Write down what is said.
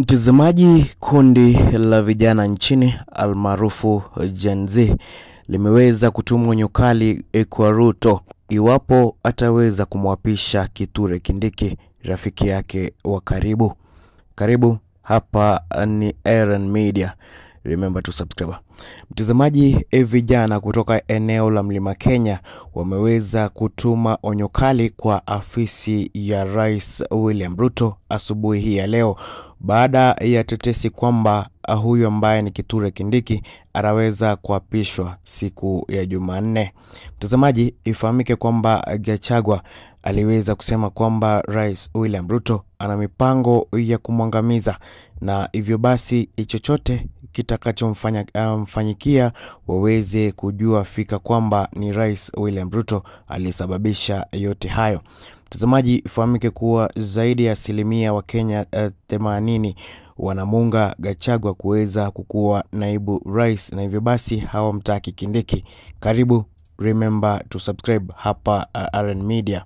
Mtazamaji, kundi la vijana nchini almaarufu Gen Z limeweza kutumwa nyukali kwa Ruto iwapo ataweza kumwapisha Kithure Kindiki, rafiki yake wa karibu. Karibu hapa ni Aaron Media. Remember to subscribe. Mtazamaji, e, vijana kutoka eneo la Mlima Kenya wameweza kutuma onyo kali kwa afisi ya Rais William Ruto asubuhi hii ya leo baada ya tetesi kwamba ah, huyu ambaye ni Kithure Kindiki anaweza kuapishwa siku ya Jumanne. Mtazamaji, ifahamike kwamba Gachagua aliweza kusema kwamba Rais William Ruto ana mipango ya kumwangamiza na hivyo basi chochote kitakachomfanyikia ah, um, waweze kujua fika kwamba ni Rais William Ruto aliyesababisha yote hayo. Mtazamaji, ifahamike kuwa zaidi ya asilimia wa kenya eh, themanini wanamuunga gachagwa kuweza kukuwa naibu rais, na hivyo basi hawamtaki Kindiki. Karibu, remember to subscribe hapa uh, eh, RN Media.